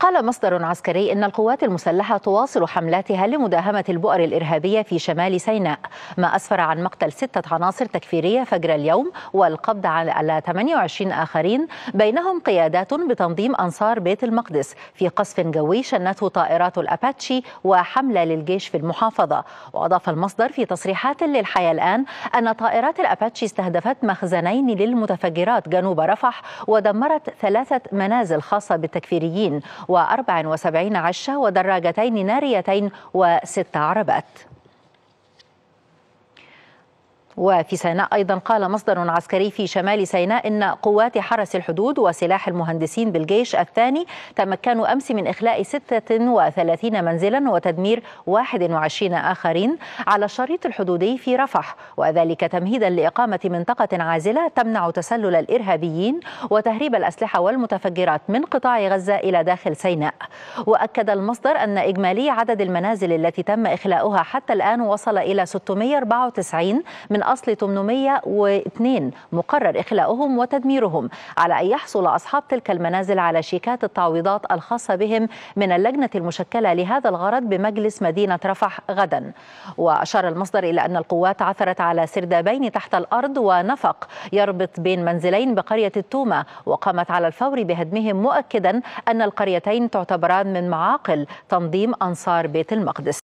قال مصدر عسكري إن القوات المسلحة تواصل حملاتها لمداهمة البؤر الإرهابية في شمال سيناء ما أسفر عن مقتل ستة عناصر تكفيرية فجر اليوم والقبض على 28 آخرين بينهم قيادات بتنظيم أنصار بيت المقدس في قصف جوي شنته طائرات الأباتشي وحملة للجيش في المحافظة وأضاف المصدر في تصريحات للحياة الآن أن طائرات الأباتشي استهدفت مخزنين للمتفجرات جنوب رفح ودمرت ثلاثة منازل خاصة بالتكفيريين و74 عشة ودراجتين ناريتين وست عربات وفي سيناء أيضا قال مصدر عسكري في شمال سيناء أن قوات حرس الحدود وسلاح المهندسين بالجيش الثاني تمكنوا أمس من إخلاء 36 منزلا وتدمير 21 آخرين على الشريط الحدودي في رفح وذلك تمهيدا لإقامة منطقة عازلة تمنع تسلل الإرهابيين وتهريب الأسلحة والمتفجرات من قطاع غزة إلى داخل سيناء وأكد المصدر أن إجمالي عدد المنازل التي تم إخلاؤها حتى الآن وصل إلى 694 من الأصل 802 مقرر إخلاؤهم وتدميرهم على أن يحصل أصحاب تلك المنازل على شيكات التعويضات الخاصة بهم من اللجنة المشكلة لهذا الغرض بمجلس مدينة رفح غدا وأشار المصدر إلى أن القوات عثرت على سردابين تحت الأرض ونفق يربط بين منزلين بقرية التومة وقامت على الفور بهدمهم مؤكدا أن القريتين تعتبران من معاقل تنظيم أنصار بيت المقدس